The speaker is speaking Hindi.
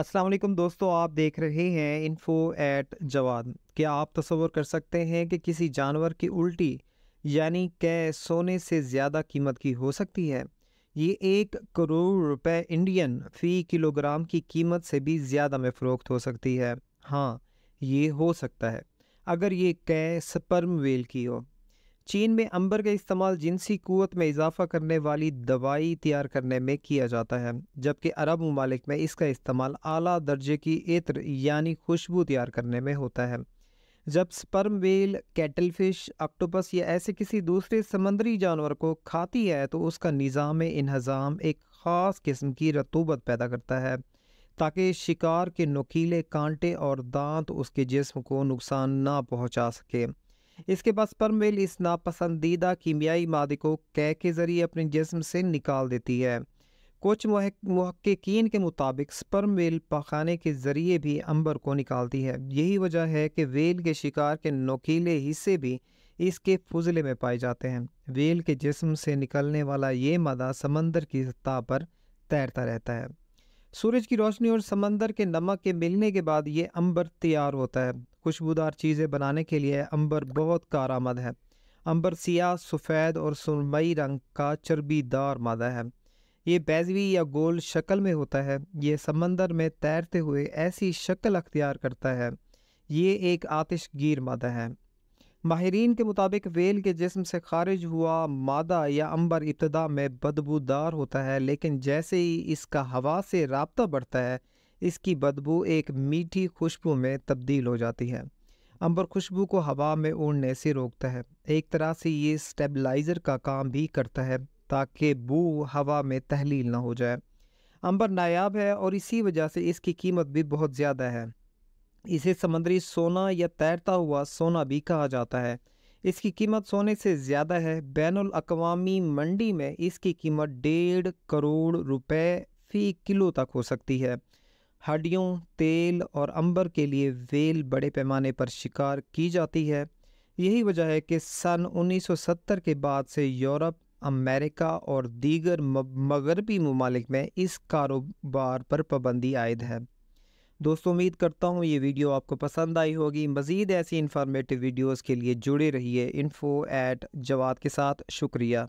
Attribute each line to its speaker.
Speaker 1: अस्सलाम वालेकुम दोस्तों आप देख रहे हैं इन्फो एट जवाद क्या आप तस्वर कर सकते हैं कि किसी जानवर की उल्टी यानी कै सोने से ज़्यादा कीमत की हो सकती है ये एक करोड़ रुपए इंडियन फ़ी किलोग्राम की कीमत से भी ज़्यादा में फ़रोख्त हो सकती है हाँ ये हो सकता है अगर ये कै स्पर्म वेल की हो चीन में अंबर का इस्तेमाल जिनसी कुत में इजाफा करने वाली दवाई तैयार करने में किया जाता है जबकि अरब ममालिक में इसका इस्तेमाल अली दर्जे की इत्र यानी खुशबू तैयार करने में होता है जब स्पर्म वेल कैटलफिश ऑक्टोपस या ऐसे किसी दूसरे समंदरी जानवर को खाती है तो उसका निज़ाम इन्हज़ाम एक ख़ास किस्म की रतूबत पैदा करता है ताकि शिकार के नुकीले कांटे और दांत उसके जिस्म को नुकसान ना पहुंचा सके इसके बाद स्पर्मवेल इस नापसंदीदा कीमियाई मादे को कै के ज़रिए अपने जिसम से निकाल देती है कुछ महक्कीन के मुताबिक स्पर्म वेल पखाने के ज़रिए भी अंबर को निकालती है यही वजह है कि वेल के शिकार के नोकीले हिस्से भी इसके फजले में पाए जाते हैं वेल के जिसम से निकलने वाला ये मादा समंदर की सतह पर तैरता रहता है सूरज की रोशनी और समंदर के नमक के मिलने के बाद ये अंबर तैयार होता है खुशबूदार चीज़ें बनाने के लिए अंबर बहुत कारआमद है अंबर सियाह सफ़ेद और सुरमई रंग का चर्बीदार मादा है ये बैजवी या गोल शक्ल में होता है ये समंदर में तैरते हुए ऐसी शक्ल अख्तियार करता है ये एक आतिशगीर मादा है माहरीन के मुताबिक वेल के जिसम से खारिज हुआ मादा या अंबर इब्तदा में बदबूदार होता है लेकिन जैसे ही इसका हवा से रबता बढ़ता है इसकी बदबू एक मीठी खुशबू में तब्दील हो जाती है अंबर खुशबू को हवा में उड़ने से रोकता है एक तरह से ये स्टेबलाइज़र का काम भी करता है ताकि बू हवा में तहलील ना हो जाए अंबर नायाब है और इसी वजह से इसकी कीमत भी बहुत ज़्यादा है इसे समंदरी सोना या तैरता हुआ सोना भी कहा जाता है इसकी कीमत सोने से ज़्यादा है बैन अवी मंडी में इसकी कीमत डेढ़ करोड़ रुपए फ़ी किलो तक हो सकती है हड्डियों तेल और अंबर के लिए वेल बड़े पैमाने पर शिकार की जाती है यही वजह है कि सन 1970 के बाद से यूरोप अमेरिका और दीगर मगरबी ममालिक में इस कारोबार पर पाबंदी आयद है दोस्तों उम्मीद करता हूँ ये वीडियो आपको पसंद आई होगी मज़ीद ऐसी इंफॉर्मेटिव वीडियोज़ के लिए जुड़े रहिए इन्फो एट जवाब के साथ शुक्रिया